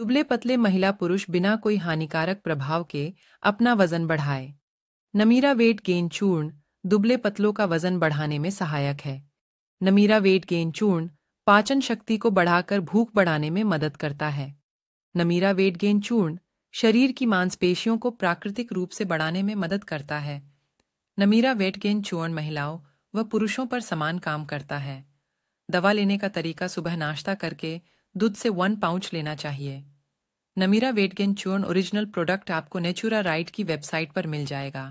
दुबले पतले महिला पुरुष बिना कोई हानिकारक प्रभाव के अपना वजन बढ़ाए नमीरा वेट गेन चूर्ण दुबले पतलों का वजन बढ़ाने में सहायक है नमीरा वेट गेन चूर्ण पाचन शक्ति को बढ़ाकर भूख बढ़ाने में मदद करता है नमीरा वेट गेन चूर्ण शरीर की मांसपेशियों को प्राकृतिक रूप से बढ़ाने में मदद करता है नमीरा वेट गेन चूर्ण महिलाओं व पुरुषों पर समान काम करता है दवा लेने का तरीका सुबह नाश्ता करके दूध से वन पाउच लेना चाहिए नमीरा वेट गेन चूर्ण ओरिजिनल प्रोडक्ट आपको नेचुरा राइट की वेबसाइट पर मिल जाएगा